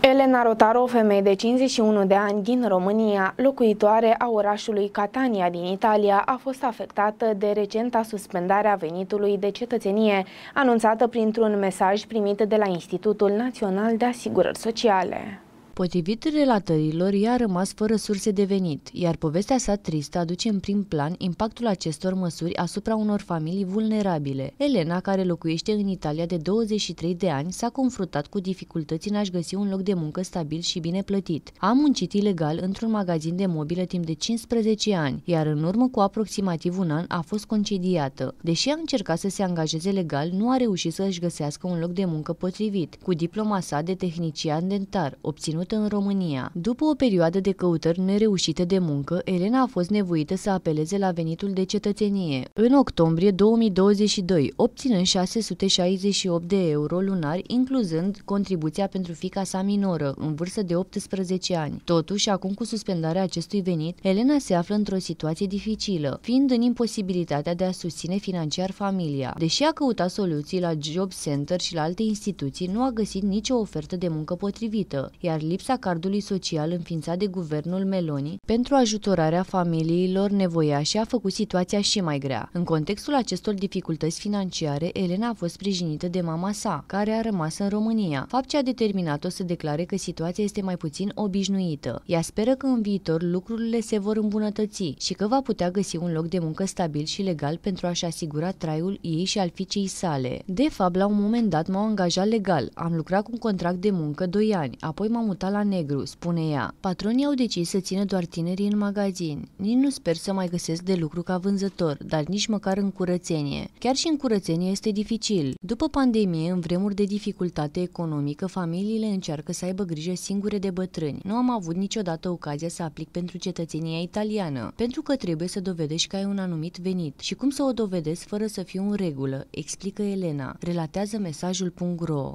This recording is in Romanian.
Elena Rotaro, femeie de 51 de ani din România, locuitoare a orașului Catania din Italia, a fost afectată de recenta suspendare a venitului de cetățenie, anunțată printr-un mesaj primit de la Institutul Național de Asigurări Sociale. Potrivit relatărilor, ea a rămas fără surse de venit, iar povestea sa tristă aduce în prim plan impactul acestor măsuri asupra unor familii vulnerabile. Elena, care locuiește în Italia de 23 de ani, s-a confruntat cu dificultăți în a-și găsi un loc de muncă stabil și bine plătit. A muncit ilegal într-un magazin de mobilă timp de 15 ani, iar în urmă cu aproximativ un an a fost concediată. Deși a încercat să se angajeze legal, nu a reușit să și găsească un loc de muncă potrivit, cu diploma sa de tehnician dentar, obținut ținută în România. După o perioadă de căutări nereușite de muncă, Elena a fost nevoită să apeleze la venitul de cetățenie. În octombrie 2022, obținând 668 de euro lunari, incluzând contribuția pentru fica sa minoră, în vârstă de 18 ani. Totuși, acum cu suspendarea acestui venit, Elena se află într-o situație dificilă, fiind în imposibilitatea de a susține financiar familia. Deși a căutat soluții la Job Center și la alte instituții, nu a găsit nicio ofertă de muncă potrivită, iar lipsa lipsa cardului social înființat de guvernul Meloni pentru ajutorarea familiilor nevoiașe a făcut situația și mai grea. În contextul acestor dificultăți financiare, Elena a fost sprijinită de mama sa, care a rămas în România, fapt ce a determinat-o să declare că situația este mai puțin obișnuită. Ea speră că în viitor lucrurile se vor îmbunătăți și că va putea găsi un loc de muncă stabil și legal pentru a-și asigura traiul ei și al fiicei sale. De fapt, la un moment dat m-au angajat legal, am lucrat cu un contract de muncă 2 ani, apoi m-am mutat la negru, spune ea. Patronii au decis să țină doar tinerii în magazin. Nici nu sper să mai găsesc de lucru ca vânzător, dar nici măcar în curățenie. Chiar și în curățenie este dificil. După pandemie, în vremuri de dificultate economică, familiile încearcă să aibă grijă singure de bătrâni. Nu am avut niciodată ocazia să aplic pentru cetățenia italiană, pentru că trebuie să dovedești că ai un anumit venit și cum să o dovedesc fără să fiu în regulă, explică Elena. Relatează mesajul.ro